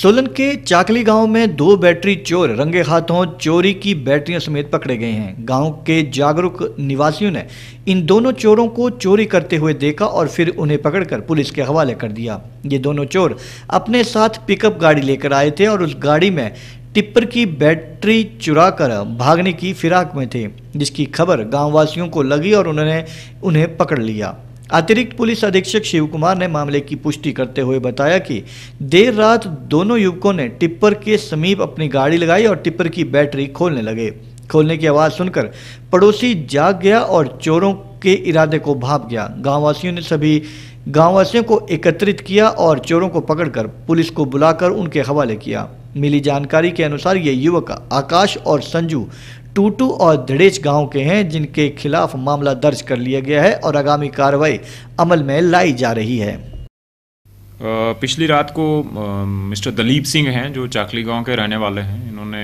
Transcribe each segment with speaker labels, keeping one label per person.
Speaker 1: सोलन के चाकली गांव में दो बैटरी चोर रंगे हाथों चोरी की बैटरियों समेत पकड़े गए हैं गांव के जागरूक निवासियों ने इन दोनों चोरों को चोरी करते हुए देखा और फिर उन्हें पकड़कर पुलिस के हवाले कर दिया ये दोनों चोर अपने साथ पिकअप गाड़ी लेकर आए थे और उस गाड़ी में टिप्पर की बैटरी चुरा कर भागने की फिराक में थे जिसकी खबर गाँव वासियों को लगी और उन्होंने उन्हें पकड़ लिया अतिरिक्त पुलिस अधीक्षक शिव कुमार ने मामले की पुष्टि करते हुए बताया कि देर रात दोनों युवकों ने टिप्पर के समीप अपनी गाड़ी लगाई और टिप्पर की बैटरी खोलने लगे खोलने की आवाज़ सुनकर पड़ोसी जाग गया और चोरों के इरादे को भाप गया गांववासियों ने सभी गांववासियों को एकत्रित किया और चोरों को पकड़कर पुलिस को बुलाकर उनके हवाले किया मिली जानकारी के अनुसार ये युवक आकाश और संजू टूटू और धड़ेच गांव के हैं जिनके खिलाफ मामला दर्ज कर लिया गया है और आगामी कार्रवाई अमल में लाई जा रही है
Speaker 2: पिछली रात को मिस्टर दलीप सिंह हैं जो चाकली गांव के रहने वाले हैं इन्होंने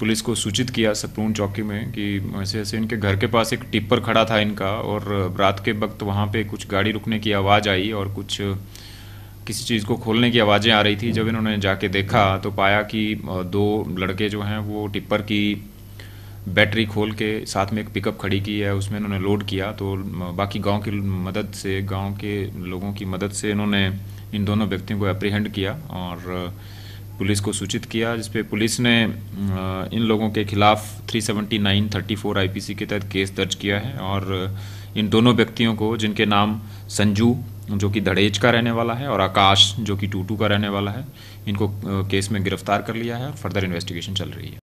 Speaker 2: पुलिस को सूचित किया सप्रून चौकी में कि ऐसे ऐसे इनके घर के पास एक टिप्पर खड़ा था इनका और रात के वक्त वहाँ पे कुछ गाड़ी रुकने की आवाज़ आई और कुछ किसी चीज़ को खोलने की आवाज़ें आ रही थी जब इन्होंने जाके देखा तो पाया कि दो लड़के जो हैं वो टिप्पर की बैटरी खोल के साथ में एक पिकअप खड़ी की है उसमें इन्होंने लोड किया तो बाकी गांव की मदद से गांव के लोगों की मदद से इन्होंने इन दोनों व्यक्तियों को अप्रीहेंड किया और uh, पुलिस को सूचित किया जिसपे पुलिस ने uh, इन लोगों के खिलाफ 379 34 आईपीसी के तहत केस दर्ज किया है और uh, इन दोनों व्यक्तियों को जिनके नाम संजू जो कि दड़ेज का रहने वाला है और आकाश जो कि टूटू का रहने वाला है इनको केस में गिरफ्तार कर लिया है फर्दर इन्वेस्टिगेशन चल रही है